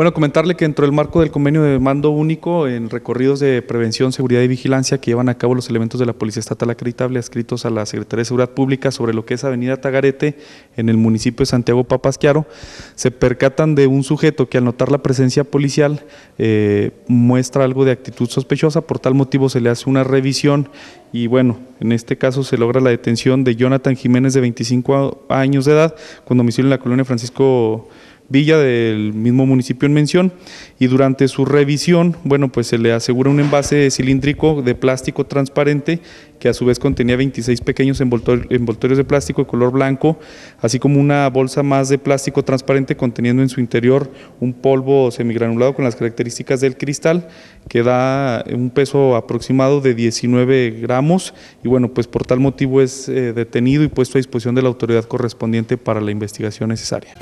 Bueno, comentarle que dentro del marco del convenio de mando único en recorridos de prevención, seguridad y vigilancia que llevan a cabo los elementos de la Policía Estatal acreditable adscritos a la Secretaría de Seguridad Pública sobre lo que es Avenida Tagarete en el municipio de Santiago Papasquiaro, se percatan de un sujeto que al notar la presencia policial eh, muestra algo de actitud sospechosa, por tal motivo se le hace una revisión y bueno, en este caso se logra la detención de Jonathan Jiménez de 25 años de edad con domicilio en la colonia Francisco villa del mismo municipio en mención y durante su revisión, bueno, pues se le asegura un envase cilíndrico de plástico transparente que a su vez contenía 26 pequeños envoltorios de plástico de color blanco, así como una bolsa más de plástico transparente conteniendo en su interior un polvo semigranulado con las características del cristal que da un peso aproximado de 19 gramos y bueno, pues por tal motivo es eh, detenido y puesto a disposición de la autoridad correspondiente para la investigación necesaria.